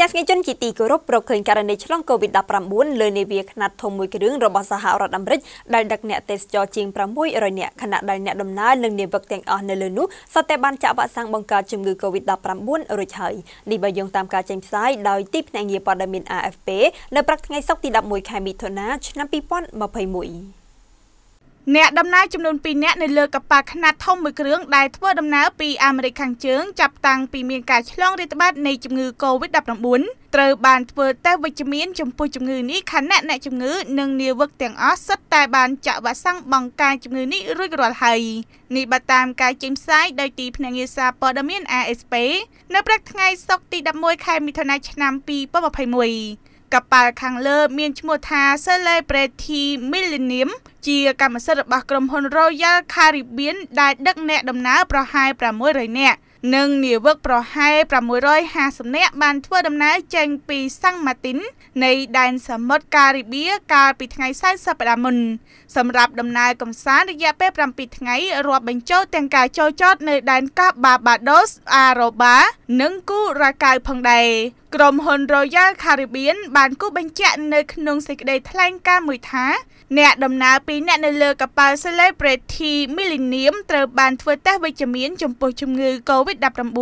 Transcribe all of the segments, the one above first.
ទស្សនិកជនជាទីគោរពប្រកឃើញករណីឆ្លង COVID-19 លើនាវាខ្នាតធំមួយគ្រឿងរបស់សហរដ្ឋអាមេរិកដែលដឹកអ្នកទេសចរជាង600នាក់ខណៈដែលអ្នកដំណើរនិងនាវិកទាំងអស់នៅលើនោះសតេបានចាក់វ៉ាក់សាំងបង្ការជំងឺ COVID-19 រួចហើយនេះបើយោងតាមការចេញផ្សាយដោយទីភ្នាក់ងារព័ត៌មាន AFP នៅព្រឹកថ្ងៃសុក្រទី11ខែមិថុនាឆ្នាំ2021អ្នកដំណើរចំនួន2នាក់នៅលើកប៉ាល់ខ្នាតធំមួយគ្រឿងដែលធ្វើដំណើរពីអាមេរិកខាងជើងចាប់តាំងពីមានការឆ្លងរាតត្បាតនៃជំងឺ Covid-19 ត្រូវបានធ្វើតេស្តវិជ្ជមានចំពោះជំងឺនេះខណៈអ្នកជំងឺនិងនាវិកទាំងអស់សុទ្ធតែបានចាក់វ៉ាក់សាំងបង្ការជំងឺនេះរួចរាល់ហើយនេះបើតាមការចេញផ្សាយដោយទីភ្នាក់ងារសារព័ត៌មាន ASP នៅព្រឹកថ្ងៃសុក្រទី11ខែមិថុនាឆ្នាំ2021កប៉ាល់ខាងលើមានឈ្មោះថា Celebrity Millennium ជាកម្មសិទ្ធិរបស់ក្រុមហ៊ុន Royal Caribbean ដែលដឹកអ្នកដំណើរប្រហែល600នាក់និងនាវិកប្រហែល650នាក់ បានធ្វើដំណើរចេញពីសាំងម៉ាទីននៃដែនសមុទ្រការីបៀកាលពីថ្ងៃសៅរ៍សប្តាហ៍មុន សម្រាប់ដំណើរកម្សាន្តរយៈពេល7ថ្ងៃរាប់បញ្ចូល ទាំងការចូលចតនៅដែនកោះ Barbados, Aruba និង Curacao ផងដែរក្រុមហ៊ុន Royal Caribbean បានគូបញ្ជាក់នៅក្នុង សេចក្តីថ្លែងការណ៍មួយថាអ្នកដំណើរពី2នាក់នៅលើកប៉ាល់ Celebrity Millennium ត្រូវបានធ្វើតេស្តវិជ្ជមាន ចំពោះជំងឺ COVID-19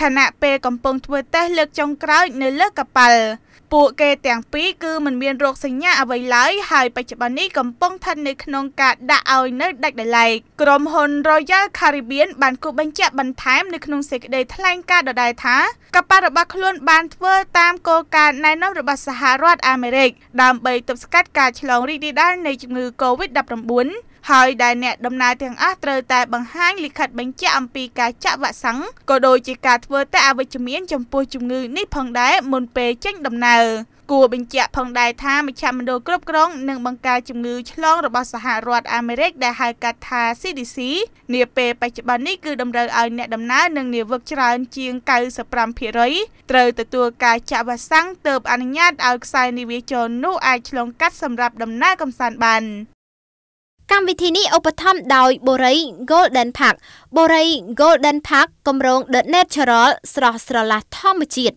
ខណៈពេលកំពុងធ្វើតេស្តលើកចុងក្រោយនៅលើកប៉ាល់ពួកគេទាំងពីរគឺមិនមានរោគសញ្ញាអ្វីឡើយហើយបច្ចុប្បន្ននេះកំពុងស្ថិតនៅក្នុងការដាក់ឲ្យនៅដាច់ដោយឡែកក្រុមហ៊ុន Royal Caribbean បានគូបញ្ជាក់បន្ថែម នៅក្នុងសេចក្តីថ្លែងការណ៍ដដែលថាកប៉ាល់របស់ខ្លួន បានធ្វើតាមគោលការណ៍ណែនាំរបស់សហរដ្ឋអាមេរិកដើម្បីទប់ស្កាត់ការឆ្លង រីករាលដាលនៃជំងឺ COVID COVID-19 ហើយដែលអ្នកដំណើរទាំងអស់ត្រូវតែបង្ហាញលិខិតបញ្ជាក់អំពីការចាក់វ៉ាក់សាំងក៏ដូចជាការធ្វើតេស្តអវិជ្ជមានចំពោះជំងឺ នេះផងដែរមុនពេលចេញដំណើរគួរបញ្ជាក់ផងដែរថាមជ្ឈមណ្ឌលគ្រប់គ្រងនិងបង្ការជំងឺ ឆ្លងរបស់សហរដ្ឋអាមេរិកដែលហៅកាត់ថា CDC នាពេលបច្ចុប្បន្ននេះគឺតម្រូវឲ្យអ្នកដំណើរនិងនាវិកច្រើនជាង95%ត្រូវទទួលការចាក់វ៉ាក់សាំងទើបអនុញ្ញាតឲ្យខ្សែនាវាចរនោះអាចឆ្លងកាត់សម្រាប់ដំណើរកំសាន្តបានកម្មវិធីនេះឧបត្ថម្ភដោយ Borei Golden Park Borei Golden Park គម្រោង The Natural ស្រស់ស្រឡះធម្មជាតិ